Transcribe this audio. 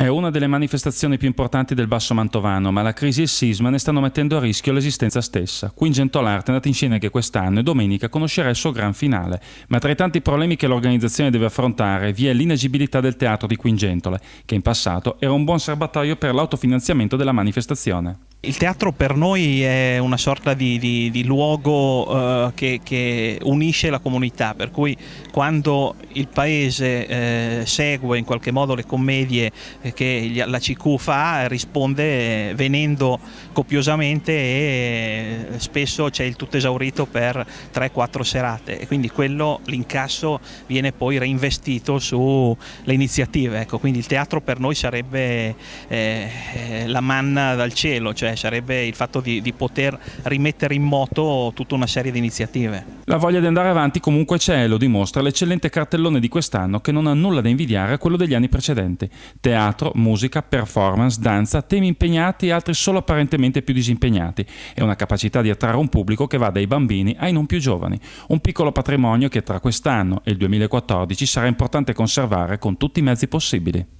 È una delle manifestazioni più importanti del Basso Mantovano, ma la crisi e il sisma ne stanno mettendo a rischio l'esistenza stessa. Quingentolarte è andata in scena anche quest'anno e domenica conoscerà il suo gran finale. Ma tra i tanti problemi che l'organizzazione deve affrontare vi è l'inagibilità del teatro di Quingentole, che in passato era un buon serbatoio per l'autofinanziamento della manifestazione. Il teatro per noi è una sorta di, di, di luogo eh, che, che, unisce la comunità, per cui quando il paese eh, segue in qualche modo le commedie eh, che la CQ fa, risponde eh, venendo copiosamente e eh, spesso c'è il tutto esaurito per 3-4 serate e quindi quello, l'incasso viene poi reinvestito sulle iniziative. Ecco, quindi il teatro per noi sarebbe eh, la manna dal cielo. Cioè cioè sarebbe il fatto di, di poter rimettere in moto tutta una serie di iniziative. La voglia di andare avanti comunque c'è e lo dimostra l'eccellente cartellone di quest'anno che non ha nulla da invidiare a quello degli anni precedenti. Teatro, musica, performance, danza, temi impegnati e altri solo apparentemente più disimpegnati e una capacità di attrarre un pubblico che va dai bambini ai non più giovani. Un piccolo patrimonio che tra quest'anno e il 2014 sarà importante conservare con tutti i mezzi possibili.